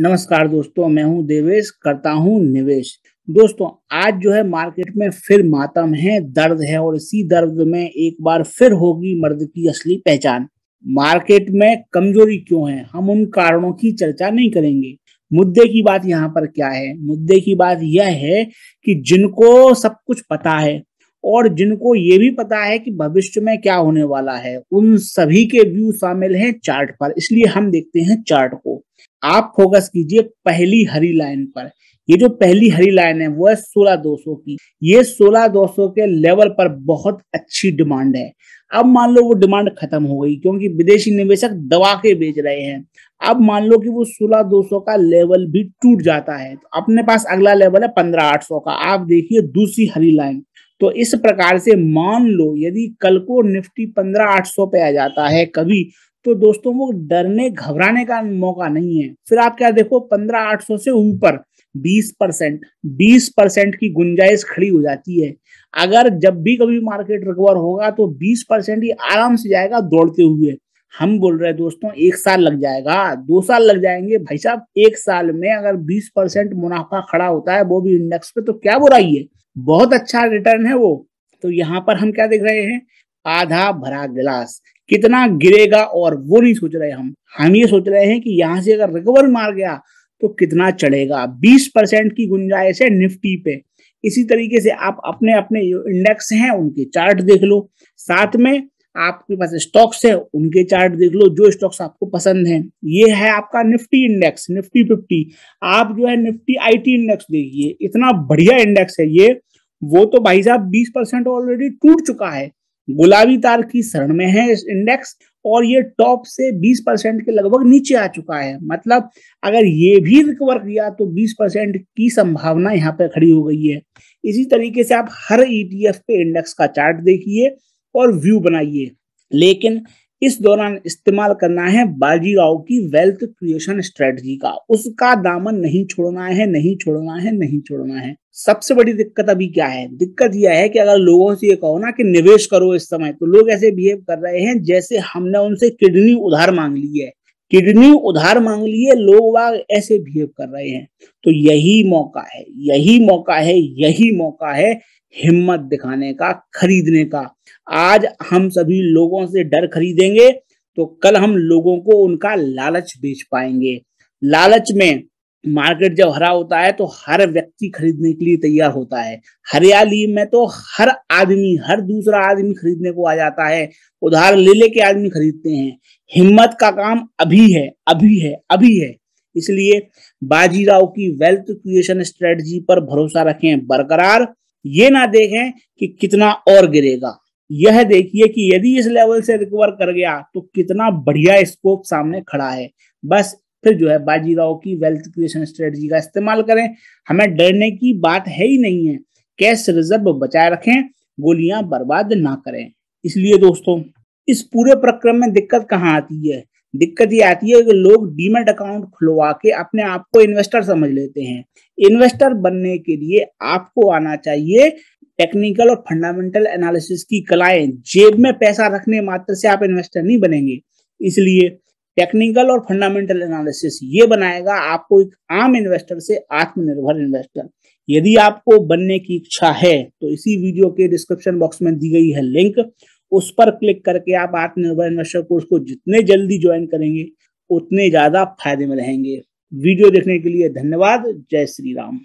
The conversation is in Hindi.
नमस्कार दोस्तों मैं हूं देवेश करता हूं निवेश दोस्तों आज जो है मार्केट में फिर मातम है दर्द है और इसी दर्द में एक बार फिर होगी मर्द की असली पहचान मार्केट में कमजोरी क्यों है हम उन कारणों की चर्चा नहीं करेंगे मुद्दे की बात यहाँ पर क्या है मुद्दे की बात यह है कि जिनको सब कुछ पता है और जिनको ये भी पता है कि भविष्य में क्या होने वाला है उन सभी के व्यू शामिल हैं चार्ट पर इसलिए हम देखते हैं चार्ट को आप फोकस कीजिए पहली हरी लाइन पर ये जो पहली हरी लाइन है वो है सोलह दो सौ की ये सोलह दो सौ के लेवल पर बहुत अच्छी डिमांड है अब मान लो वो डिमांड खत्म हो गई क्योंकि विदेशी निवेशक दबा के बेच रहे हैं अब मान लो कि वो सोलह दो सौ का लेवल भी टूट जाता है तो अपने पास अगला लेवल है पंद्रह आठ सौ का आप देखिए दूसरी हरी लाइन तो इस प्रकार से मान लो यदि कल को निफ्टी पंद्रह आठ सौ पे आ जाता है कभी तो दोस्तों वो डरने घबराने का मौका नहीं है फिर आप क्या देखो पंद्रह आठ सौ से ऊपर बीस परसेंट बीस परसेंट की गुंजाइश खड़ी हो जाती है अगर जब भी कभी मार्केट रिकवर होगा तो बीस परसेंट ही आराम से जाएगा दौड़ते हुए हम बोल रहे हैं दोस्तों एक साल लग जाएगा दो साल लग जाएंगे भाई साहब एक साल में अगर बीस परसेंट मुनाफा खड़ा होता है वो भी इंडेक्स पे तो क्या बुराई है बहुत अच्छा रिटर्न है वो तो यहाँ पर हम क्या देख रहे हैं आधा भरा गिलास कितना गिरेगा और वो नहीं सोच रहे हम हम ये सोच रहे हैं कि यहाँ से अगर रिकवर मार गया तो कितना चढ़ेगा 20 परसेंट की गुंजाइश है निफ्टी पे इसी तरीके से आप अपने अपने इंडेक्स हैं उनके चार्ट देख लो साथ में आपके पास स्टॉक्स है उनके चार्ट देख लो जो स्टॉक्स आपको पसंद हैं ये है आपका निफ्टी इंडेक्स निफ्टी फिफ्टी आप जो है निफ्टी आईटी इंडेक्स देखिए इतना बढ़िया इंडेक्स है ये वो तो भाई साहब बीस परसेंट ऑलरेडी टूट चुका है गुलाबी तार की शरण में है इंडेक्स और ये टॉप से 20 परसेंट के लगभग नीचे आ चुका है मतलब अगर ये भी रिकवर किया तो 20 परसेंट की संभावना यहाँ पर खड़ी हो गई है इसी तरीके से आप हर ईटीएफ e पे इंडेक्स का चार्ट देखिए और व्यू बनाइए लेकिन इस दौरान इस्तेमाल करना है बाजीराव की वेल्थ क्रिएशन स्ट्रेटजी का उसका दामन नहीं छोड़ना है नहीं छोड़ना है नहीं छोड़ना है सबसे बड़ी दिक्कत अभी क्या है दिक्कत यह है कि अगर लोगों से ये कहो ना कि निवेश करो इस समय तो लोग ऐसे बिहेव कर रहे हैं जैसे हमने उनसे किडनी उधार मांग ली है किडनी उधार मांग लिए लोग वाग ऐसे बिहेव कर रहे हैं तो यही मौका है यही मौका है यही मौका है हिम्मत दिखाने का खरीदने का आज हम सभी लोगों से डर खरीदेंगे तो कल हम लोगों को उनका लालच बेच पाएंगे लालच में मार्केट जब हरा होता है तो हर व्यक्ति खरीदने के लिए तैयार होता है हरियाली में तो हर आदमी हर दूसरा आदमी खरीदने को आ जाता है उधार ले लेके आदमी खरीदते हैं हिम्मत का काम अभी है अभी है अभी है इसलिए बाजीराव की वेल्थ क्रिएशन स्ट्रेटजी पर भरोसा रखें बरकरार ये ना देखें कि कितना और गिरेगा यह देखिए कि यदि इस लेवल से रिकवर कर गया तो कितना बढ़िया स्कोप सामने खड़ा है बस फिर जो है बाजीराव की वेल्थ क्रिएशन स्ट्रेटजी का इस्तेमाल करें हमें डरने की बात है ही नहीं है कैश रिजर्व बचाए रखें गोलियां बर्बाद ना करें इसलिए दोस्तों इस पूरे प्रक्रम में दिक्कत कहाँ आती है दिक्कत ये आती है कि लोग डीमेट अकाउंट खुलवा के अपने आप को इन्वेस्टर समझ लेते हैं इन्वेस्टर बनने के लिए आपको आना चाहिए टेक्निकल और फंडामेंटल एनालिसिस की कलाएं जेब में पैसा रखने मात्र से आप इन्वेस्टर नहीं बनेंगे इसलिए टेक्निकल और फंडामेंटल एनालिसिस ये बनाएगा आपको एक आम इन्वेस्टर से आत्मनिर्भर इन्वेस्टर यदि आपको बनने की इच्छा है तो इसी वीडियो के डिस्क्रिप्शन बॉक्स में दी गई है लिंक उस पर क्लिक करके आप आत्मनिर्भर इन्वेस्टर कोर्स को जितने जल्दी ज्वाइन करेंगे उतने ज्यादा फायदे में रहेंगे वीडियो देखने के लिए धन्यवाद जय श्री राम